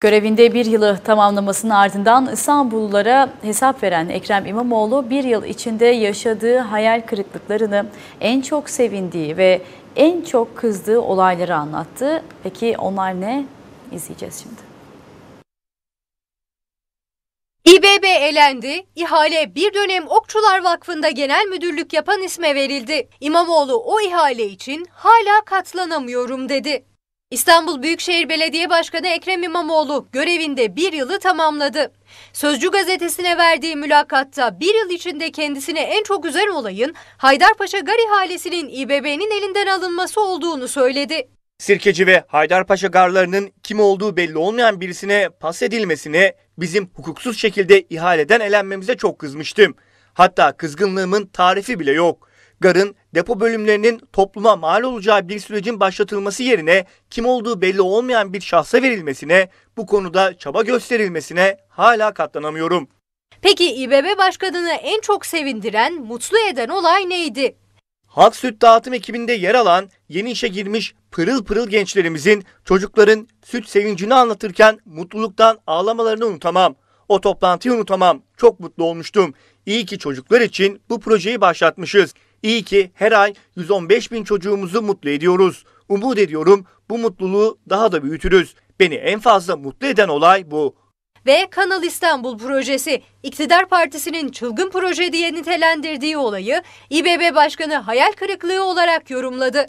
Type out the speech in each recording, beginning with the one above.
Görevinde bir yılı tamamlamasının ardından İstanbullulara hesap veren Ekrem İmamoğlu bir yıl içinde yaşadığı hayal kırıklıklarını en çok sevindiği ve en çok kızdığı olayları anlattı. Peki onlar ne? İzleyeceğiz şimdi. İBB elendi, ihale bir dönem Okçular Vakfı'nda genel müdürlük yapan isme verildi. İmamoğlu o ihale için hala katlanamıyorum dedi. İstanbul Büyükşehir Belediye Başkanı Ekrem İmamoğlu görevinde bir yılı tamamladı. Sözcü gazetesine verdiği mülakatta bir yıl içinde kendisine en çok üzen olayın Haydarpaşa Gar ihalesinin İBB'nin elinden alınması olduğunu söyledi. Sirkeci ve Haydarpaşa garlarının kim olduğu belli olmayan birisine pas edilmesine bizim hukuksuz şekilde ihaleden elenmemize çok kızmıştım. Hatta kızgınlığımın tarifi bile yok. Garın depo bölümlerinin topluma mal olacağı bir sürecin başlatılması yerine kim olduğu belli olmayan bir şahsa verilmesine, bu konuda çaba gösterilmesine hala katlanamıyorum. Peki İBB Başkanı'nı en çok sevindiren, mutlu eden olay neydi? Halk Süt Dağıtım ekibinde yer alan yeni işe girmiş pırıl pırıl gençlerimizin çocukların süt sevincini anlatırken mutluluktan ağlamalarını unutamam. O toplantıyı unutamam. Çok mutlu olmuştum. İyi ki çocuklar için bu projeyi başlatmışız. İyi ki her ay 115 bin çocuğumuzu mutlu ediyoruz. Umut ediyorum bu mutluluğu daha da büyütürüz. Beni en fazla mutlu eden olay bu. Ve Kanal İstanbul projesi, iktidar partisinin çılgın proje diye nitelendirdiği olayı İBB Başkanı hayal kırıklığı olarak yorumladı.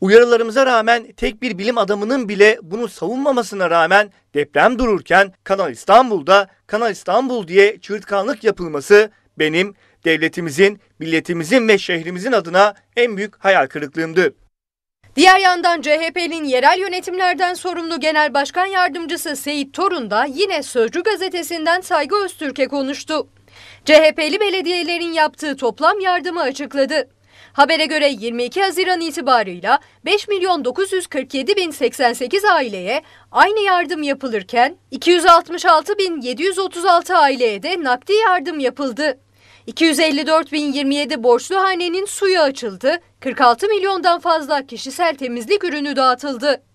Uyarılarımıza rağmen tek bir bilim adamının bile bunu savunmamasına rağmen deprem dururken Kanal İstanbul'da Kanal İstanbul diye çırtkanlık yapılması benim devletimizin, milletimizin ve şehrimizin adına en büyük hayal kırıklığımdı. Diğer yandan CHP'nin yerel yönetimlerden sorumlu Genel Başkan Yardımcısı Seyit Torun da yine Sözcü gazetesinden Saygı Öztürk'e konuştu. CHP'li belediyelerin yaptığı toplam yardımı açıkladı. Habere göre 22 Haziran itibarıyla 5 milyon 947 bin 88 aileye aynı yardım yapılırken 266 bin 736 aileye de nakdi yardım yapıldı. 254.027 borçlu hanenin suyu açıldı, 46 milyondan fazla kişisel temizlik ürünü dağıtıldı.